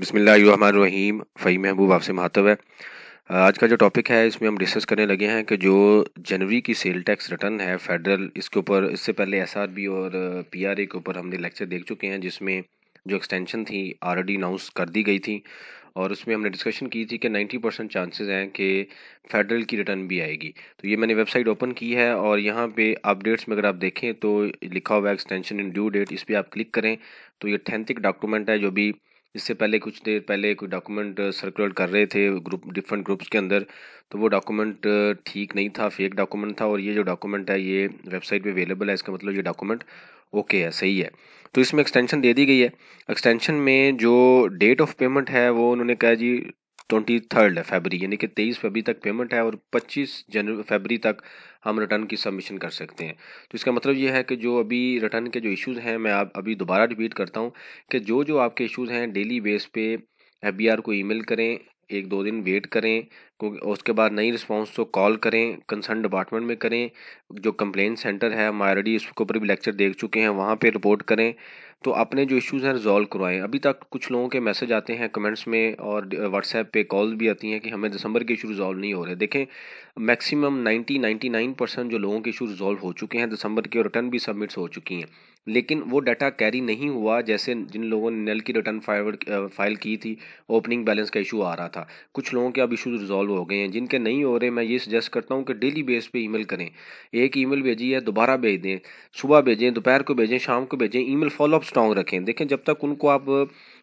बिसमीम फ़ई महबूब आपसे महातव है आज का जो टॉपिक है इसमें हम डिस्कस करने लगे हैं कि जो जनवरी की सेल टैक्स रिटर्न है फेडरल इसके ऊपर इससे पहले एसआरबी और पीआरए के ऊपर हमने लेक्चर देख चुके हैं जिसमें जो एक्सटेंशन थी ऑलरेडी अनाउंस कर दी गई थी और उसमें हमने डिस्कशन की थी कि 90 परसेंट चांसेज़ हैं कि फेडरल की रिटर्न भी आएगी तो ये मैंने वेबसाइट ओपन की है और यहाँ पे अपडेट्स में अगर आप देखें तो लिखा हुआ एक्सटेंशन इन ड्यू डेट इस पर आप क्लिक करें तो ये अथेंथिक डॉक्यूमेंट है जो भी इससे पहले कुछ देर पहले कोई डॉक्यूमेंट सर्कुलेट uh, कर रहे थे ग्रुप डिफरेंट ग्रुप्स के अंदर तो वो डॉक्यूमेंट uh, ठीक नहीं था फेक डॉक्यूमेंट था और ये जो डॉक्यूमेंट है ये वेबसाइट पे अवेलेबल है इसका मतलब ये डॉक्यूमेंट ओके है सही है तो इसमें एक्सटेंशन दे दी गई है एक्सटेंशन में जो डेट ऑफ पेमेंट है वो उन्होंने कहा जी ट्वेंटी थर्ड फेबरी यानी कि तेईस फेबरी तक पेमेंट है और पच्चीस जनवरी फेबरी तक हम रिटर्न की सबमिशन कर सकते हैं तो इसका मतलब यह है कि जो अभी रिटर्न के जो इश्यूज़ हैं मैं आप अभी दोबारा रिपीट करता हूँ कि जो जो आपके इशूज़ हैं डेली बेस पे एफ को मेल करें एक दो दिन वेट करें क्योंकि उसके बाद नई रिस्पॉन्स तो कॉल करें कंसर्न डिपार्टमेंट में करें जो कंप्लेंट सेंटर है हम ऑलरेडी इसके ऊपर भी लेक्चर देख चुके हैं वहाँ पर रिपोर्ट करें तो अपने जो इश्यूज़ हैं रिजॉल्व करवाएं अभी तक कुछ लोगों के मैसेज आते हैं कमेंट्स में और व्हाट्सएप पे कॉल भी आती हैं कि हमें दिसंबर के इशू रिजॉल्व नहीं हो रहे देखें मैक्सिमम 90 99 परसेंट जो लोगों के इशू रिजॉल्व हो चुके हैं दिसंबर के रिटर्न भी सबमिट्स हो चुकी हैं लेकिन वो डाटा कैरी नहीं हुआ जैसे जिन लोगों ने नल की रिटर्न फाइल की थी ओपनिंग बैलेंस का इशू आ रहा था कुछ लोगों के अब इशूज रिजॉल्व हो गए हैं जिनके नहीं हो रहे मैं ये सजेस्ट करता हूँ कि डेली बेस पे ईमेल करें एक ईमेल भेजिए दोबारा भेज दें सुबह भेजें दोपहर को भेजें शाम को भेजें ईमेल फॉलोअप स्ट्रांग रखें देखें जब तक उनको आप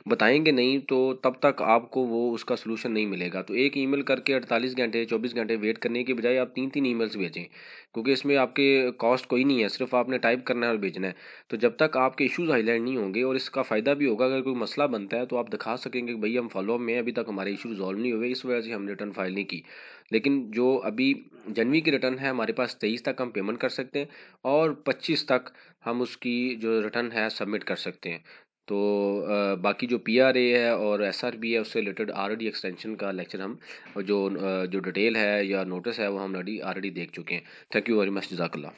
बताएंगे नहीं तो तब तक आपको वो उसका सोलूशन नहीं मिलेगा तो एक ईमेल करके अड़तालीस घंटे चौबीस घंटे वेट करने के बजाय आप तीन तीन ईमेल्स भेजें क्योंकि इसमें आपके कॉस्ट कोई नहीं है सिर्फ आपने टाइप करना है और भेजना है तो जब तक आपके इश्यूज हाईलाइट नहीं होंगे और इसका फ़ायदा भी होगा अगर कोई मसला बनता है तो आप दिखा सकेंगे कि भई हम फॉलोअप में अभी तक हमारे इशू रिजॉल्व नहीं हुए इस वजह से हम रिटर्न फाइल नहीं की लेकिन जो अभी जनवरी की रिटर्न है हमारे पास तेईस तक हम पेमेंट कर सकते हैं और पच्चीस तक हम उसकी जो रिटर्न है सबमिट कर सकते हैं तो बाकी जो पी आर ए है और एस आर बी है उससे रिलेटेड डी एक्सटेंशन का लेक्चर हम जो जो डिटेल है या नोटिस है वो हम ऑलरेडी डी देख चुके हैं थैंक यू वेरी मच जजाकल्ला